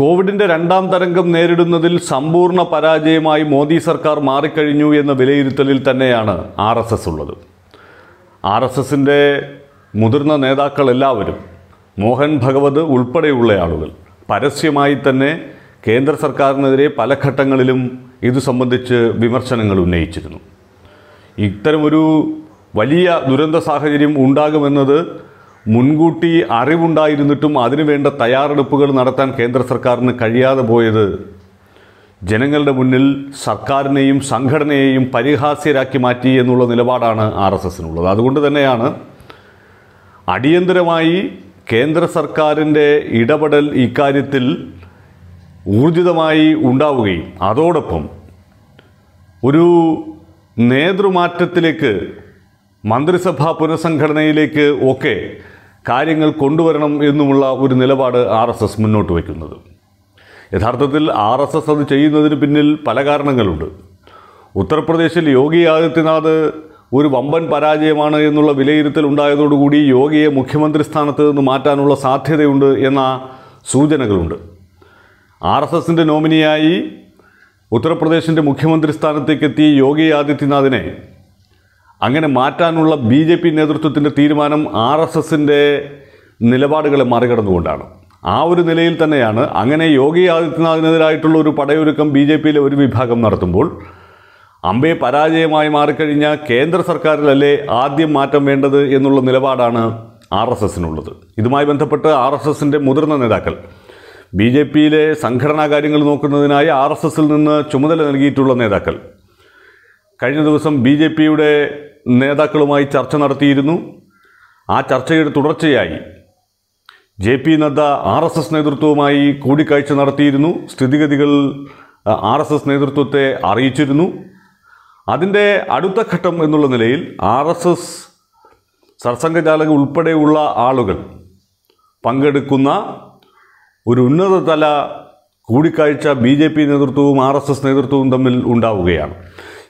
കോവിഡിന്റെ രണ്ടാം തരംഗം നേരിടുന്നതിൽ സമ്പൂർണ്ണ പരാജയമായി മോദി സർക്കാർ മാറിക്കഴിഞ്ഞു എന്ന വിലയിരുത്തലിൽ തന്നെയാണ് ആർ എസ് എസ് ഉള്ളത് ആർ എസ് എസിൻ്റെ മുതിർന്ന നേതാക്കളെല്ലാവരും മോഹൻ ഭഗവത് ഉൾപ്പെടെയുള്ള ആളുകൾ പരസ്യമായി തന്നെ കേന്ദ്ര സർക്കാരിനെതിരെ പല ഘട്ടങ്ങളിലും ഇത് സംബന്ധിച്ച് വിമർശനങ്ങൾ ഉന്നയിച്ചിരുന്നു ഇത്തരമൊരു വലിയ ദുരന്ത സാഹചര്യം ഉണ്ടാകുമെന്നത് മുൻകൂട്ടി അറിവുണ്ടായിരുന്നിട്ടും അതിനുവേണ്ട തയ്യാറെടുപ്പുകൾ നടത്താൻ കേന്ദ്ര സർക്കാരിന് കഴിയാതെ പോയത് ജനങ്ങളുടെ മുന്നിൽ സർക്കാരിനെയും സംഘടനയെയും പരിഹാസ്യരാക്കി മാറ്റി എന്നുള്ള നിലപാടാണ് ആർ എസ് എസിനുള്ളത് അതുകൊണ്ട് തന്നെയാണ് അടിയന്തരമായി കേന്ദ്ര സർക്കാരിൻ്റെ ഇടപെടൽ ഇക്കാര്യത്തിൽ ഊർജിതമായി ഉണ്ടാവുകയും അതോടൊപ്പം ഒരു നേതൃമാറ്റത്തിലേക്ക് മന്ത്രിസഭാ പുനഃസംഘടനയിലേക്ക് ഒക്കെ കാര്യങ്ങൾ കൊണ്ടുവരണം എന്നുമുള്ള ഒരു നിലപാട് ആർ എസ് എസ് മുന്നോട്ട് വയ്ക്കുന്നത് യഥാർത്ഥത്തിൽ ആർ എസ് എസ് അത് ചെയ്യുന്നതിന് പിന്നിൽ പല കാരണങ്ങളുണ്ട് ഉത്തർപ്രദേശിൽ യോഗി ആദിത്യനാഥ് ഒരു വമ്പൻ പരാജയമാണ് എന്നുള്ള വിലയിരുത്തൽ ഉണ്ടായതോടുകൂടി യോഗിയെ മുഖ്യമന്ത്രി സ്ഥാനത്ത് നിന്ന് മാറ്റാനുള്ള സാധ്യതയുണ്ട് എന്ന സൂചനകളുണ്ട് ആർ എസ് എസിൻ്റെ നോമിനിയായി ഉത്തർപ്രദേശിൻ്റെ മുഖ്യമന്ത്രി സ്ഥാനത്തേക്കെത്തി യോഗി ആദിത്യനാഥിനെ അങ്ങനെ മാറ്റാനുള്ള ബി ജെ പി നേതൃത്വത്തിൻ്റെ തീരുമാനം ആർ എസ് എസിൻ്റെ നിലപാടുകളെ മറികടന്നുകൊണ്ടാണ് ആ ഒരു നിലയിൽ തന്നെയാണ് അങ്ങനെ യോഗി ആദിത്യനാഥിനെതിരായിട്ടുള്ള ഒരു പടയൊരുക്കം ബി ജെ പിയിലെ ഒരു വിഭാഗം നടത്തുമ്പോൾ അമ്പയെ പരാജയമായി മാറിക്കഴിഞ്ഞ കേന്ദ്ര സർക്കാരിലല്ലേ ആദ്യം മാറ്റം വേണ്ടത് എന്നുള്ള നിലപാടാണ് ആർ എസ് എസിനുള്ളത് ഇതുമായി ബന്ധപ്പെട്ട് ആർ എസ് എസിൻ്റെ മുതിർന്ന നേതാക്കൾ ബി ജെ പിയിലെ സംഘടനാ കാര്യങ്ങൾ നോക്കുന്നതിനായി ആർ എസ് എസിൽ നിന്ന് ചുമതല നൽകിയിട്ടുള്ള നേതാക്കൾ കഴിഞ്ഞ ദിവസം ബി ജെ പിയുടെ നേതാക്കളുമായി ചർച്ച നടത്തിയിരുന്നു ആ ചർച്ചയുടെ തുടർച്ചയായി J P Nadda R S S നേതൃത്വവുമായി കൂടിക്കാഴ്ച നടത്തിയിരുന്നു സ്ഥിതിഗതികൾ ആർ എസ് എസ് നേതൃത്വത്തെ അറിയിച്ചിരുന്നു അതിൻ്റെ അടുത്ത ഘട്ടം എന്നുള്ള നിലയിൽ ആർ എസ് എസ് സർസംഘചാലക ഉൾപ്പെടെയുള്ള ആളുകൾ പങ്കെടുക്കുന്ന ഒരു ഉന്നതതല കൂടിക്കാഴ്ച ബി ജെ പി നേതൃത്വവും ആർ എസ് എസ് നേതൃത്വവും തമ്മിൽ ഉണ്ടാവുകയാണ്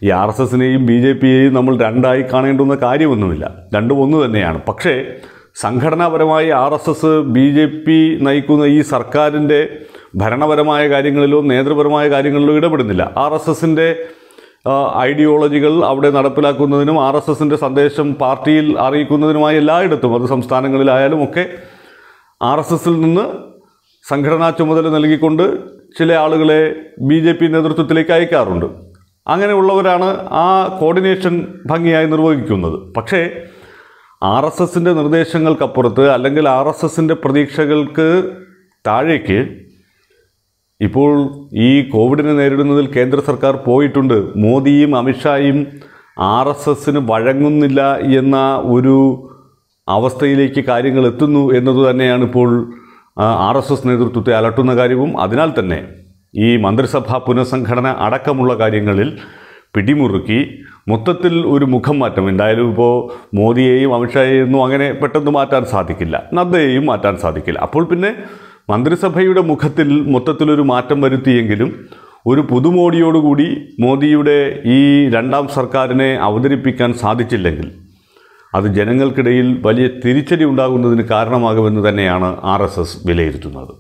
ഈ ആർ എസ് എസിനെയും ബി ജെ പിയെയും നമ്മൾ രണ്ടായി കാണേണ്ടുന്ന കാര്യമൊന്നുമില്ല രണ്ടും ഒന്ന് തന്നെയാണ് പക്ഷേ സംഘടനാപരമായി R S S B J P നയിക്കുന്ന ഈ സർക്കാരിൻ്റെ ഭരണപരമായ കാര്യങ്ങളിലോ നേതൃപരമായ കാര്യങ്ങളിലോ ഇടപെടുന്നില്ല ആർ എസ് എസിൻ്റെ ഐഡിയോളജികൾ അവിടെ നടപ്പിലാക്കുന്നതിനും ആർ എസ് എസിൻ്റെ സന്ദേശം പാർട്ടിയിൽ അറിയിക്കുന്നതിനുമായി എല്ലായിടത്തും അത് സംസ്ഥാനങ്ങളിലായാലും ഒക്കെ ആർ എസ് എസിൽ നിന്ന് സംഘടനാ ചുമതല നൽകിക്കൊണ്ട് ചില ആളുകളെ ബി ജെ പി നേതൃത്വത്തിലേക്ക് അയക്കാറുണ്ട് അങ്ങനെയുള്ളവരാണ് ആ കോർഡിനേഷൻ ഭംഗിയായി നിർവഹിക്കുന്നത് പക്ഷേ ആർ എസ് എസിൻ്റെ നിർദ്ദേശങ്ങൾക്കപ്പുറത്ത് അല്ലെങ്കിൽ ആർ എസ് എസിൻ്റെ പ്രതീക്ഷകൾക്ക് താഴേക്ക് ഇപ്പോൾ ഈ കോവിഡിനെ നേരിടുന്നതിൽ കേന്ദ്ര സർക്കാർ പോയിട്ടുണ്ട് മോദിയും അമിത്ഷായും ആർ എസ് എസിന് വഴങ്ങുന്നില്ല എന്ന ഒരു അവസ്ഥയിലേക്ക് കാര്യങ്ങൾ എത്തുന്നു എന്നത് തന്നെയാണ് ഇപ്പോൾ ആർ എസ് എസ് നേതൃത്വത്തെ അലട്ടുന്ന കാര്യവും അതിനാൽ തന്നെ ഈ മന്ത്രിസഭാ പുനഃസംഘടന അടക്കമുള്ള കാര്യങ്ങളിൽ പിടിമുറുക്കി മൊത്തത്തിൽ ഒരു മുഖം മാറ്റം എന്തായാലും ഇപ്പോൾ മോദിയെയും അമിത്ഷായെയൊന്നും അങ്ങനെ പെട്ടെന്ന് മാറ്റാൻ സാധിക്കില്ല നദ്ദയെയും മാറ്റാൻ സാധിക്കില്ല അപ്പോൾ പിന്നെ മന്ത്രിസഭയുടെ മുഖത്തിൽ മൊത്തത്തിലൊരു മാറ്റം വരുത്തിയെങ്കിലും ഒരു പുതുമോടിയോടുകൂടി മോദിയുടെ ഈ രണ്ടാം സർക്കാരിനെ അവതരിപ്പിക്കാൻ സാധിച്ചില്ലെങ്കിൽ അത് ജനങ്ങൾക്കിടയിൽ വലിയ തിരിച്ചടി ഉണ്ടാകുന്നതിന് കാരണമാകുമെന്ന് തന്നെയാണ് ആർ വിലയിരുത്തുന്നത്